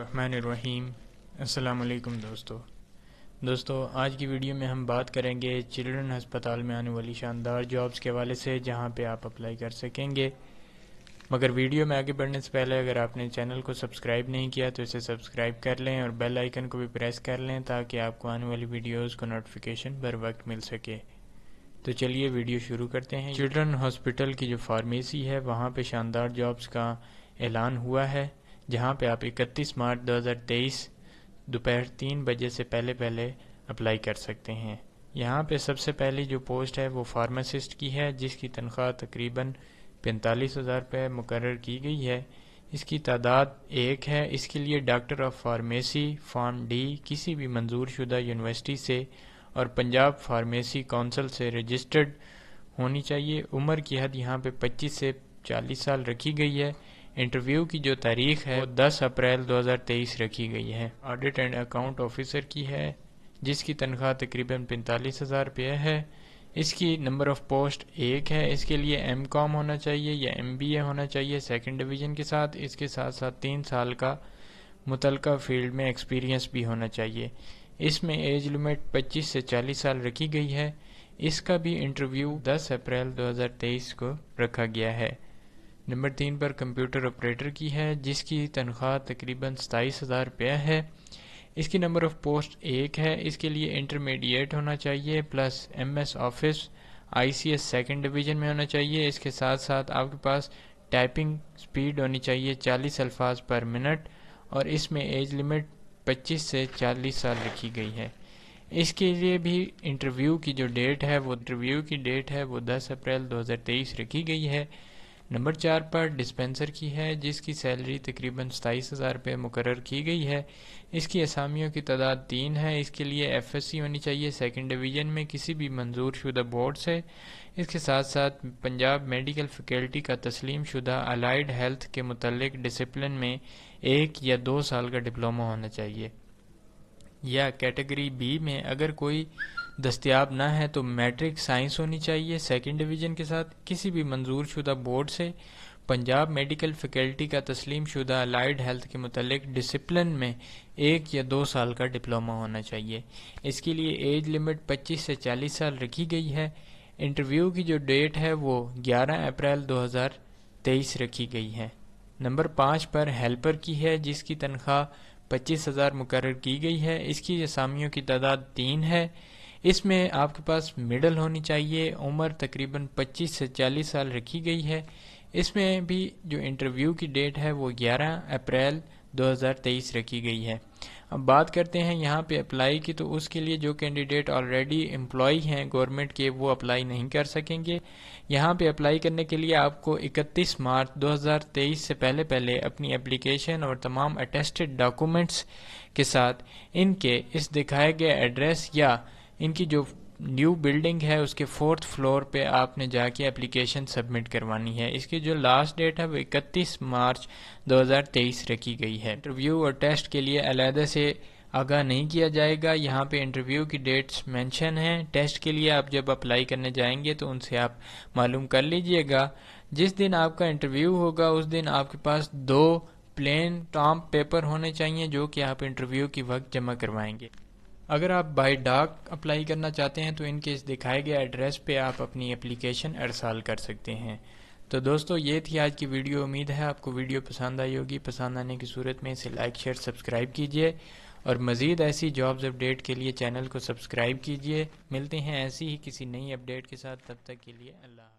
अस्सलाम वालेकुम दोस्तों दोस्तों आज की वीडियो में हम बात करेंगे चिल्ड्रन हस्पताल में आने वाली शानदार जॉब्स के हवाले से जहां पे आप अप्लाई कर सकेंगे मगर वीडियो में आगे बढ़ने से पहले अगर आपने चैनल को सब्सक्राइब नहीं किया तो इसे सब्सक्राइब कर लें और बेल आइकन को भी प्रेस कर लें ताकि आपको आने वाली वीडियोज़ को नोटिफिकेशन बर वक्त मिल सके तो चलिए वीडियो शुरू करते हैं चिल्ड्रन हॉस्पिटल की जो फार्मेसी है वहाँ पर शानदार जॉब्स का ऐलान हुआ है जहाँ पे आप 31 मार्च 2023 दोपहर तीन बजे से पहले पहले अप्लाई कर सकते हैं यहाँ पे सबसे पहली जो पोस्ट है वो फार्मासिस्ट की है जिसकी तनख्वाह तकरीबन पैंतालीस हज़ार रुपये मुकर की गई है इसकी तादाद एक है इसके लिए doctor of pharmacy pharm D किसी भी मंजूर शुदा यूनिवर्सिटी से और पंजाब फार्मेसी काउंसिल से रजिस्टर्ड होनी चाहिए उम्र की हद यहाँ पे 25 से 40 साल रखी गई है इंटरव्यू की जो तारीख है वो 10 अप्रैल 2023 रखी गई है ऑडिट एंड अकाउंट ऑफिसर की है जिसकी तनख्वाह तकरीबन पैंतालीस हज़ार रुपये है इसकी नंबर ऑफ पोस्ट एक है इसके लिए एम कॉम होना चाहिए या एम बी ए होना चाहिए सेकेंड डिवीज़न के साथ इसके साथ साथ तीन साल का मुतल फील्ड में एक्सपीरियंस भी होना चाहिए इसमें एज लिमिट 25 से 40 साल रखी गई है इसका भी इंटरव्यू 10 अप्रैल 2023 को रखा गया है नंबर तीन पर कंप्यूटर ऑपरेटर की है जिसकी तनख्वाह तकरीबन सताईस हज़ार रुपया है इसकी नंबर ऑफ़ पोस्ट एक है इसके लिए इंटरमीडिएट होना चाहिए plus MS office ICS second division में होना चाहिए इसके साथ साथ आपके पास टाइपिंग स्पीड होनी चाहिए 40 अल्फाज पर मिनट और इसमें एज लिमिट 25 से 40 साल रखी गई है इसके लिए भी इंटरव्यू की जो डेट है वो इंटरव्यू की डेट है वो दस अप्रैल तेईस रखी गई है नंबर चार पर डिस्पेंसर की है जिसकी सैलरी तकरीबन सताईस हज़ार रुपये मुकर की गई है इसकी असामियों की तादाद तीन है इसके लिए एफ एस सी होनी चाहिए सेकेंड डिवीज़न में किसी भी मंजूर शुदा बोर्ड से इसके साथ साथ पंजाब मेडिकल फैकल्टी का तस्लीम शुदा अलाइड हेल्थ के मतलब डिसप्लिन में एक या दो साल का डिप्लोमा होना चाहिए या कैटेगरी बी में अगर कोई दस्तियाब ना है तो मैट्रिक साइंस होनी चाहिए सेकंड डिवीज़न के साथ किसी भी मंजूर शुदा बोर्ड से पंजाब मेडिकल फैकल्टी का तस्लीम शुदा अलाइड हेल्थ के मतलब डिसिप्लिन में एक या दो साल का डिप्लोमा होना चाहिए इसके लिए एज लिमिट 25 से 40 साल रखी गई है इंटरव्यू की जो डेट है वो 11 अप्रैल 2023 रखी गई है नंबर पाँच पर हेल्पर की है जिसकी तनख्वाह पच्चीस हज़ार मुकर की गई है इसकी असामियों की तादाद तीन है इसमें आपके पास मिडल होनी चाहिए उम्र तकरीबन 25 से 40 साल रखी गई है इसमें भी जो इंटरव्यू की डेट है वो 11 अप्रैल 2023 रखी गई है अब बात करते हैं यहाँ पे अप्लाई की तो उसके लिए जो कैंडिडेट ऑलरेडी एम्प्लॉय हैं गवर्नमेंट के वो अप्लाई नहीं कर सकेंगे यहाँ पे अप्लाई करने के लिए आपको 31 मार्च 2023 से पहले पहले अपनी एप्लीकेशन और तमाम अटेस्टेड डॉक्यूमेंट्स के साथ इनके इस दिखाए गए एड्रेस या इनकी जो न्यू बिल्डिंग है उसके फोर्थ फ्लोर पे आपने जाके एप्लीकेशन सबमिट करवानी है इसकी जो लास्ट डेट है वो 31 मार्च 2023 रखी गई है इंटरव्यू और टेस्ट के लिए अलहदा से आगाह नहीं किया जाएगा यहाँ पे इंटरव्यू की डेट्स मेंशन हैं टेस्ट के लिए आप जब अप्लाई करने जाएंगे तो उनसे आप मालूम कर लीजिएगा जिस दिन आपका इंटरव्यू होगा उस दिन आपके पास दो प्लेन टॉम पेपर होने चाहिए जो कि आप इंटरव्यू के वक्त जमा करवाएंगे अगर आप बाय डाक अप्लाई करना चाहते हैं तो इनके इस दिखाए गए एड्रेस पे आप अपनी एप्लीकेशन अरसाल कर सकते हैं तो दोस्तों ये थी आज की वीडियो उम्मीद है आपको वीडियो पसंद आई होगी पसंद आने की सूरत में इसे लाइक शेयर सब्सक्राइब कीजिए और मज़ीद ऐसी जॉब्स अपडेट के लिए चैनल को सब्सक्राइब कीजिए मिलते हैं ऐसी ही किसी नई अपडेट के साथ तब तक के लिए अल्लाह